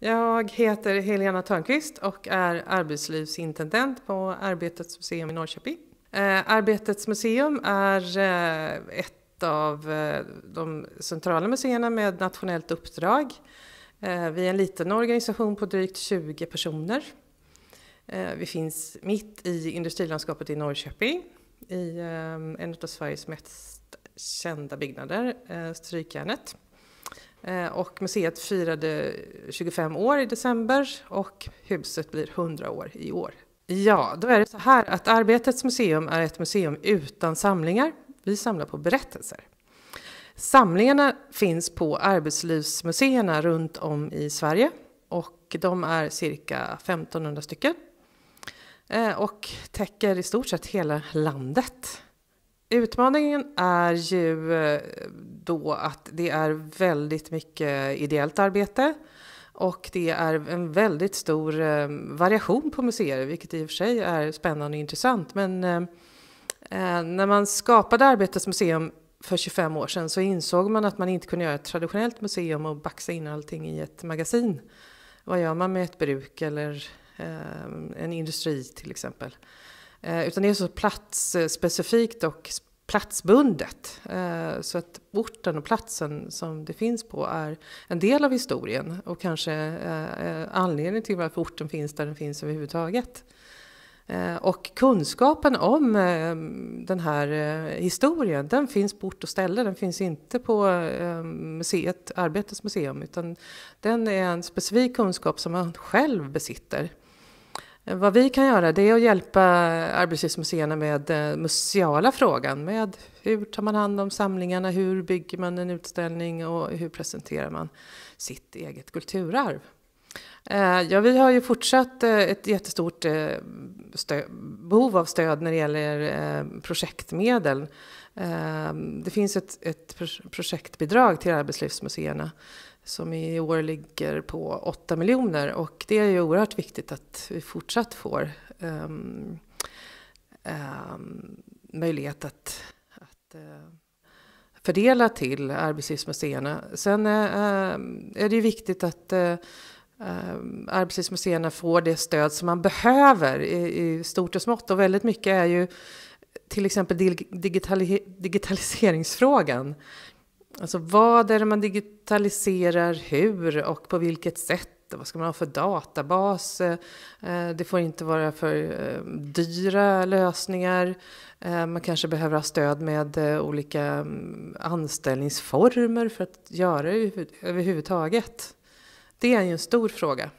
Jag heter Helena Törnqvist och är arbetslivsintendent på Arbetets museum i Norrköping. Eh, Arbetets museum är eh, ett av eh, de centrala museerna med nationellt uppdrag. Vi är en liten organisation på drygt 20 personer. Vi finns mitt i industrilandskapet i Norrköping i en av Sveriges mest kända byggnader, Strykjärnet. Eh, och museet firade 25 år i december och huset blir 100 år i år. Ja, då är det så här att Arbetets museum är ett museum utan samlingar. Vi samlar på berättelser. Samlingarna finns på arbetslivsmuseerna runt om i Sverige och de är cirka 1500 stycken eh, och täcker i stort sett hela landet. Utmaningen är ju eh, då att det är väldigt mycket ideellt arbete och det är en väldigt stor eh, variation på museer, vilket i och för sig är spännande och intressant. Men eh, när man skapade Arbetets museum för 25 år sedan så insåg man att man inte kunde göra ett traditionellt museum och baxa in allting i ett magasin. Vad gör man med ett bruk eller en industri till exempel? Eh, utan det är så platsspecifikt och platsbundet. Eh, så att orten och platsen som det finns på är en del av historien och kanske eh, anledningen till varför orten finns där den finns överhuvudtaget. Och kunskapen om den här historien, den finns på ort och ställe. Den finns inte på museet, Arbetets museum, utan den är en specifik kunskap som man själv besitter. Vad vi kan göra det är att hjälpa arbetslivsmuseerna med den eh, museala frågan. Med hur tar man hand om samlingarna, hur bygger man en utställning och hur presenterar man sitt eget kulturarv. Eh, ja, vi har ju fortsatt eh, ett jättestort behov av stöd när det gäller projektmedel. Det finns ett, ett projektbidrag till arbetslivsmuseerna som i år ligger på 8 miljoner och det är ju oerhört viktigt att vi fortsatt får um, um, möjlighet att, att uh, fördela till arbetslivsmuseerna. Sen uh, är det ju viktigt att uh, arbetslivsmuseerna får det stöd som man behöver i, i stort och smått och väldigt mycket är ju till exempel digitali digitaliseringsfrågan Alltså vad är det man digitaliserar, hur och på vilket sätt? Vad ska man ha för databas? Eh, det får inte vara för eh, dyra lösningar. Eh, man kanske behöver ha stöd med olika mm, anställningsformer för att göra det överhuvudtaget. Det är ju en stor fråga.